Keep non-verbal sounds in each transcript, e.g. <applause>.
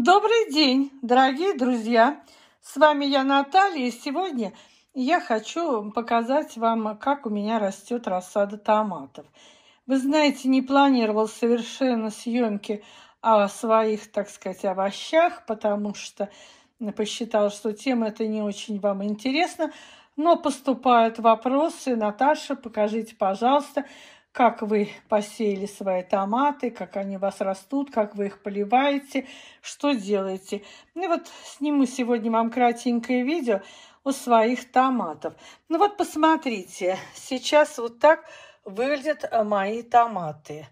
Добрый день, дорогие друзья! С вами я, Наталья, и сегодня я хочу показать вам, как у меня растет рассада томатов. Вы знаете, не планировал совершенно съемки о своих, так сказать, овощах, потому что посчитал, что тема это не очень вам интересна. Но поступают вопросы. Наташа, покажите, пожалуйста, как вы посеяли свои томаты, как они у вас растут, как вы их поливаете, что делаете. Ну вот сниму сегодня вам кратенькое видео у своих томатов. Ну вот посмотрите, сейчас вот так выглядят э, мои томаты.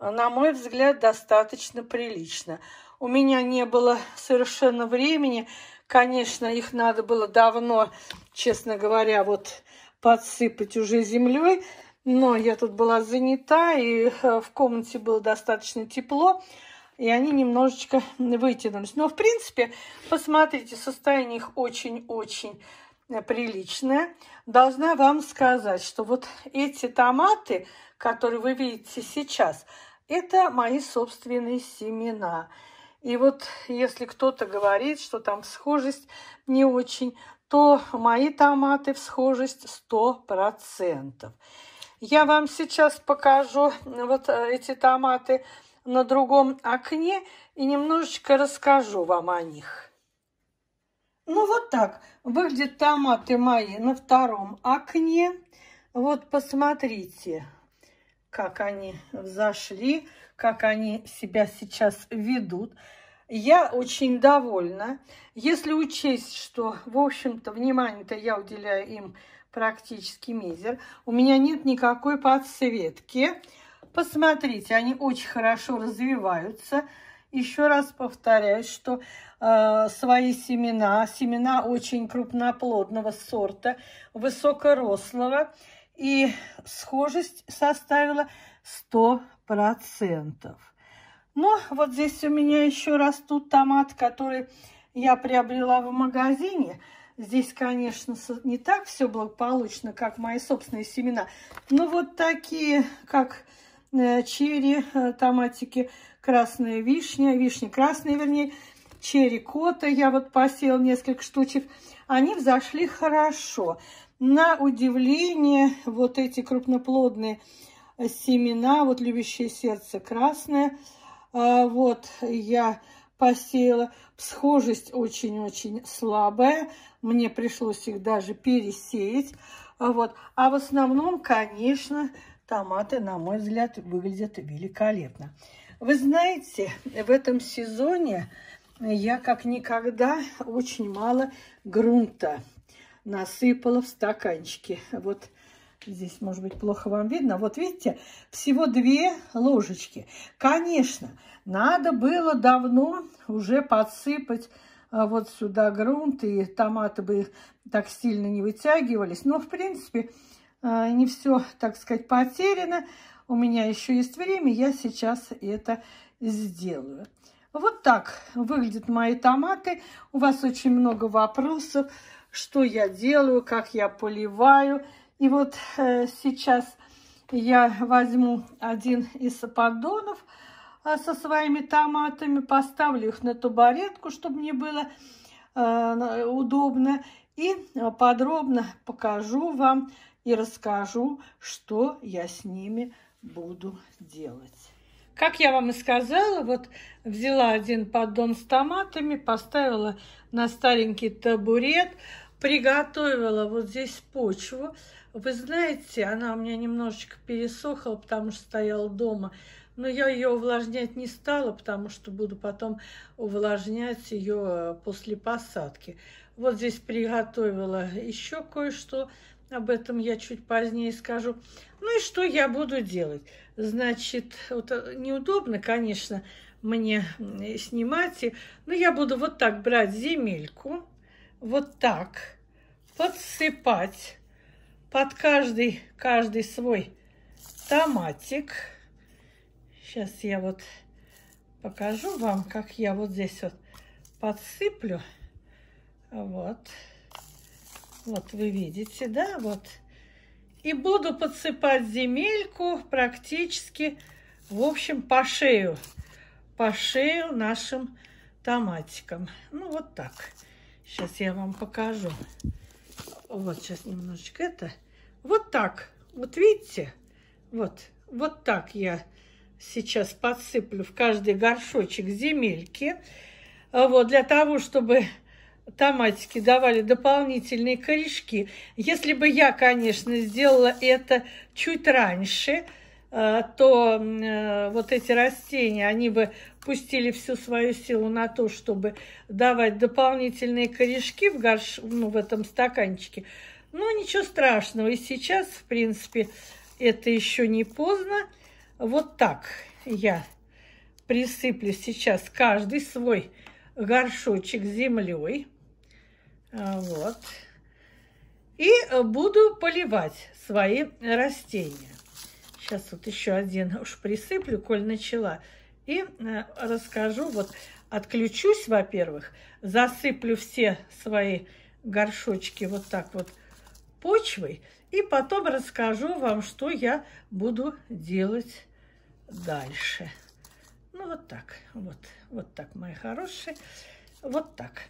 Э, на мой взгляд, достаточно прилично. У меня не было совершенно времени. Конечно, их надо было давно, честно говоря, вот подсыпать уже землей но я тут была занята, и э, в комнате было достаточно тепло, и они немножечко вытянулись. Но, в принципе, посмотрите, состояние их очень-очень э, приличное. Должна вам сказать, что вот эти томаты, которые вы видите сейчас, это мои собственные семена. И вот если кто-то говорит, что там схожесть не очень, то мои томаты в схожесть 100%. Я вам сейчас покажу э, вот э, эти томаты на другом окне и немножечко расскажу вам о них. Ну вот так выглядят томаты мои на втором окне. Вот посмотрите, как они взошли, как они себя сейчас ведут. Я очень довольна. Если учесть, что, в общем-то, внимание-то я уделяю им практически мизер, у меня нет никакой подсветки. Посмотрите, они очень хорошо развиваются. Еще раз повторяю, что э, свои семена, семена очень крупноплодного сорта, высокорослого, и схожесть составила 100%. Но вот здесь у меня еще растут томат, который я приобрела в магазине. Здесь, конечно, не так все благополучно, как мои собственные семена. Но вот такие, как э, черри, э, томатики, красная вишня, вишня красная, вернее, черри кота я вот посеял несколько штучек. Они взошли хорошо. На удивление, вот эти крупноплодные семена, вот любящее сердце красное – а вот я посеяла. Схожесть очень-очень слабая. Мне пришлось их даже пересеять. А Вот. А в основном, конечно, томаты, на мой взгляд, выглядят великолепно. Вы знаете, в этом сезоне я как никогда очень мало грунта насыпала в стаканчики. Вот Здесь, может быть, плохо вам видно. Вот видите, всего две ложечки. Конечно, надо было давно уже подсыпать а, вот сюда грунт, и томаты бы так сильно не вытягивались. Но, в принципе, а, не все, так сказать, потеряно. У меня еще есть время, я сейчас это сделаю. Вот так выглядят мои томаты. У вас очень много вопросов, что я делаю, как я поливаю. И вот э, сейчас я возьму один из поддонов э, со своими томатами, поставлю их на табуретку, чтобы мне было э, удобно. И э, подробно покажу вам и расскажу, что я с ними буду делать. Как я вам и сказала, вот взяла один поддон с томатами, поставила на старенький табурет, приготовила вот здесь почву. Вы знаете, она у меня немножечко пересохла, потому что стояла дома. Но я ее увлажнять не стала, потому что буду потом увлажнять ее э, после посадки. Вот здесь приготовила еще кое-что. Об этом я чуть позднее скажу. Ну и что я буду делать? Значит, вот э, неудобно, конечно, мне снимать. Но я буду вот так брать земельку, вот так подсыпать под каждый, каждый свой томатик. Сейчас я вот покажу вам, как я вот здесь вот подсыплю. Вот. Вот вы видите, да, вот. И буду подсыпать земельку практически, в общем, по шею. По шею нашим томатикам. Ну, вот так. Сейчас я вам покажу. Покажу. Вот, сейчас немножечко это. Вот так. Вот видите? Вот. Вот так я сейчас подсыплю в каждый горшочек земельки. А вот, для того, чтобы томатики давали дополнительные корешки. Если бы я, конечно, сделала это чуть раньше – Э, то э, вот эти растения, они бы пустили всю свою силу на то, чтобы давать дополнительные корешки в, горш... ну, в этом стаканчике. Но ничего страшного. И сейчас, в принципе, это еще не поздно. Вот так я присыплю сейчас каждый свой горшочек землей. А, вот. И буду поливать свои растения. Сейчас вот еще один <laughs> уж присыплю, коль начала. И э, расскажу, вот отключусь, во-первых, засыплю все свои горшочки вот так вот почвой, и потом расскажу вам, что я буду делать дальше. Ну, вот так, вот, вот так, мои хорошие, вот так.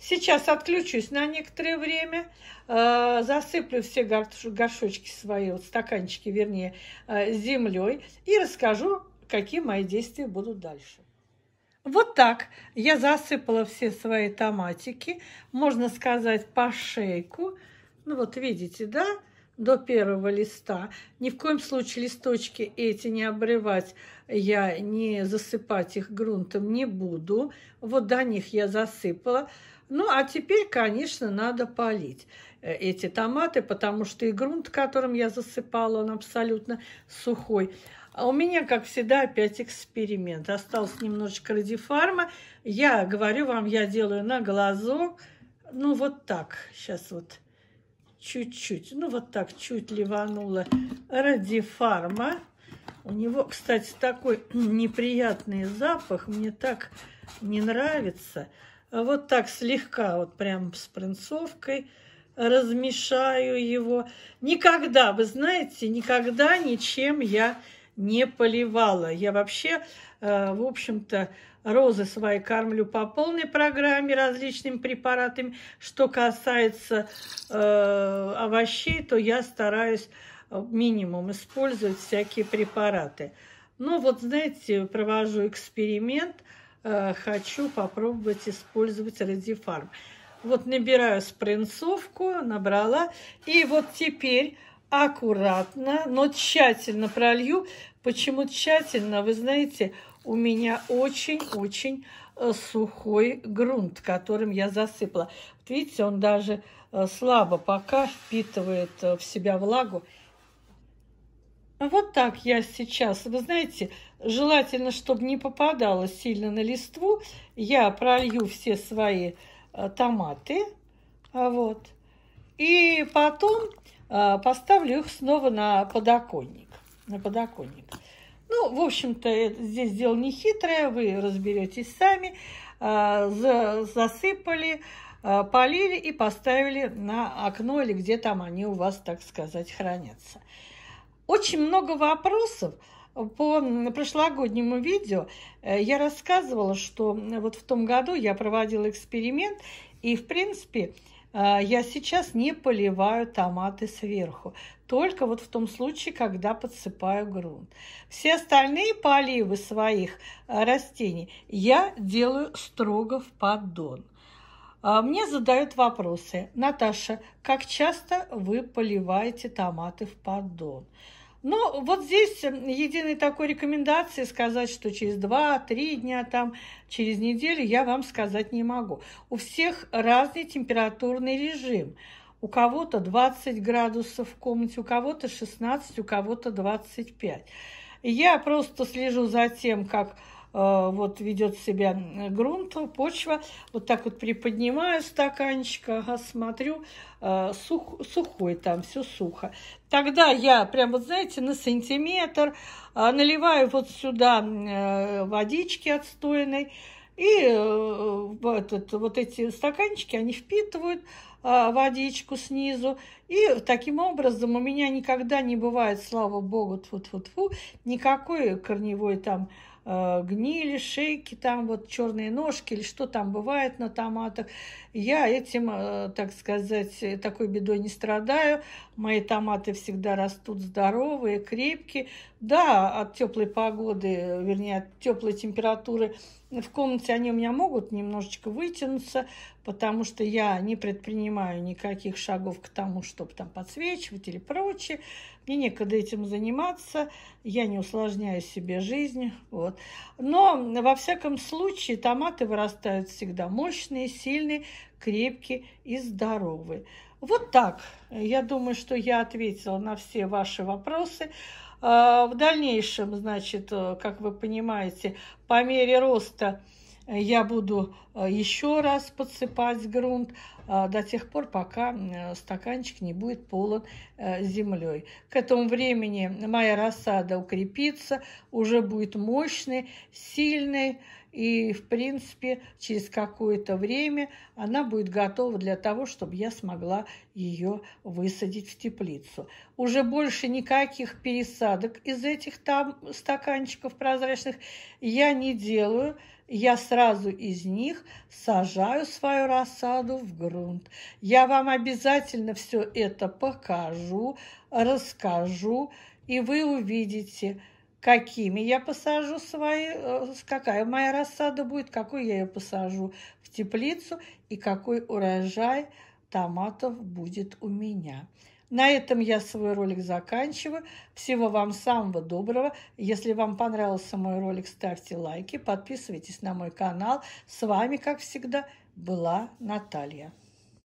Сейчас отключусь на некоторое время, э, засыплю все горшочки свои, вот стаканчики, вернее, э, землей и расскажу, какие мои действия будут дальше. Вот так я засыпала все свои томатики, можно сказать, по шейку. Ну вот видите, да? до первого листа. Ни в коем случае листочки эти не обрывать, я не засыпать их грунтом не буду. Вот до них я засыпала. Ну, а теперь, конечно, надо полить э, эти томаты, потому что и грунт, которым я засыпала, он абсолютно сухой. А у меня, как всегда, опять эксперимент. Осталось немножечко радифарма. Я говорю вам, я делаю на глазок. Ну, вот так. Сейчас вот чуть-чуть, ну вот так чуть ливанула фарма. У него, кстати, такой <clears throat> неприятный запах, мне так не нравится. Вот так слегка, вот прям с принцовкой размешаю его. Никогда, вы знаете, никогда ничем я не не поливала. Я вообще, э, в общем-то, розы свои кормлю по полной программе различными препаратами. Что касается э, овощей, то я стараюсь э, минимум использовать всякие препараты. Но ну вот, знаете, провожу эксперимент. Хочу попробовать использовать радифарм. Вот набираю спринцовку, набрала. И вот теперь аккуратно, но тщательно пролью. Почему тщательно? Вы знаете, у меня очень-очень э, сухой грунт, которым я засыпала. Вот видите, он даже э, слабо пока впитывает э, в себя влагу. Вот так я сейчас, вы знаете, желательно, чтобы не попадало сильно на листву, я пролью все свои томаты, а вот. И потом а, поставлю их снова на подоконник. На подоконник. Ну, в общем-то, э, здесь дело не хитрое, вы разберетесь сами. А, засыпали, а, полили и поставили на окно или где там они у вас, так сказать, хранятся. Очень много вопросов. По прошлогоднему видео э, я рассказывала, что вот в том году я проводила эксперимент, и, в принципе, а, я сейчас не поливаю томаты сверху, только вот в том случае, когда подсыпаю грунт. Все остальные поливы своих а, растений я делаю строго в поддон. А, мне задают вопросы. Наташа, как часто вы поливаете томаты в поддон? Ну вот здесь эм, единой такой рекомендации сказать, что через 2-3 дня, там, через неделю я вам сказать не могу. У всех разный температурный режим. У кого-то 20 градусов в комнате, у кого-то 16, у кого-то 25. Я просто слежу за тем, как Э, вот ведет себя э, грунт, почва. Вот так вот приподнимаю стаканчик, ага, смотрю, э, сух, сухой там, все сухо. Тогда я прям, вот знаете, на сантиметр наливаю вот сюда водички отстойной, и этот, вот эти стаканчики, они впитывают водичку снизу. И таким образом у меня никогда не бывает, слава богу, тьфу -тьфу -тьфу, никакой корневой там Э, гнили, шейки, там вот черные ножки или что там бывает на томатах. Я этим, э, так сказать, такой бедой не страдаю. Мои томаты всегда растут здоровые, крепкие. Да, от теплой погоды, вернее, от теплой температуры – в комнате они у меня могут немножечко вытянуться, потому что я не предпринимаю никаких шагов к тому, чтобы там подсвечивать или прочее. Мне некогда этим заниматься, я не усложняю себе жизнь. Вот. Но, во всяком случае, томаты вырастают всегда мощные, сильные, крепкие и здоровые. Вот так. Я думаю, что я ответила на все ваши вопросы. А, в дальнейшем, значит, э, как вы понимаете, по мере роста э, я буду э, еще раз подсыпать грунт а, до тех пор, пока стаканчик не будет полон землей. К этому времени моя рассада укрепится, уже будет мощной, сильной, и, в принципе, через какое-то время она будет готова для того, чтобы я смогла ее высадить в теплицу. Уже больше никаких пересадок из этих там стаканчиков прозрачных я не делаю. Я сразу из них сажаю свою рассаду в грунт. Я вам обязательно все это покажу, расскажу, и вы увидите – какими я посажу свои, э, какая моя рассада будет, какую я ее посажу в теплицу и какой урожай томатов будет у меня. На этом я свой ролик заканчиваю. Всего вам самого доброго. Если вам понравился мой ролик, ставьте лайки, подписывайтесь на мой канал. С вами, как всегда, была Наталья.